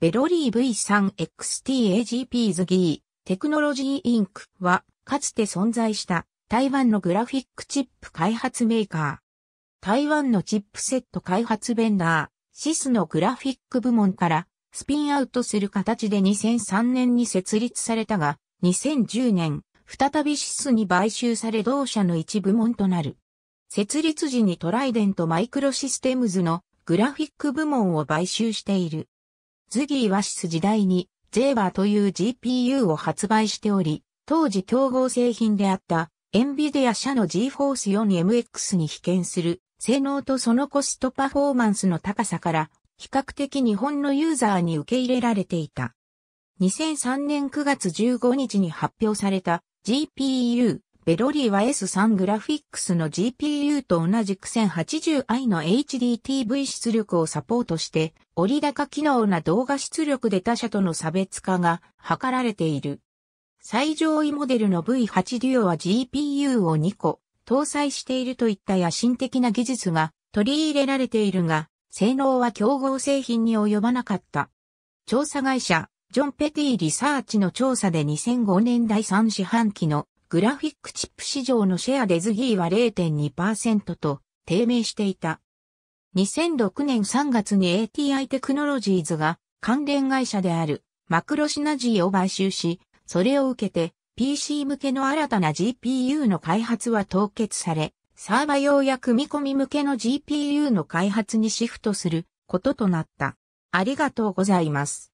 ベロリー V3XTAGP ズギーテクノロジーインクはかつて存在した台湾のグラフィックチップ開発メーカー。台湾のチップセット開発ベンダー、シスのグラフィック部門からスピンアウトする形で2003年に設立されたが、2010年、再びシスに買収され同社の一部門となる。設立時にトライデントマイクロシステムズのグラフィック部門を買収している。ズギー・ワシス時代に、ゼーバーという GPU を発売しており、当時競合製品であった、エンビディア社の GForce 4MX に被験する、性能とそのコストパフォーマンスの高さから、比較的日本のユーザーに受け入れられていた。2003年9月15日に発表された GPU ベロリは S3 グラフィックスの GPU と同じく 1080i の HDTV 出力をサポートして、折高機能な動画出力で他社との差別化が図られている。最上位モデルの V8 デュオは GPU を2個搭載しているといった野心的な技術が取り入れられているが、性能は競合製品に及ばなかった。調査会社、ジョン・ペティ・リサーチの調査で2005年第3四半期のグラフィックチップ市場のシェアデズギーは0.2%と低迷していた。2006年3月に ATI テクノロジーズが関連会社であるマクロシナジーを買収し、それを受けて PC 向けの新たな GPU の開発は凍結され、サーバ用や組み込み向けの GPU の開発にシフトすることとなった。ありがとうございます。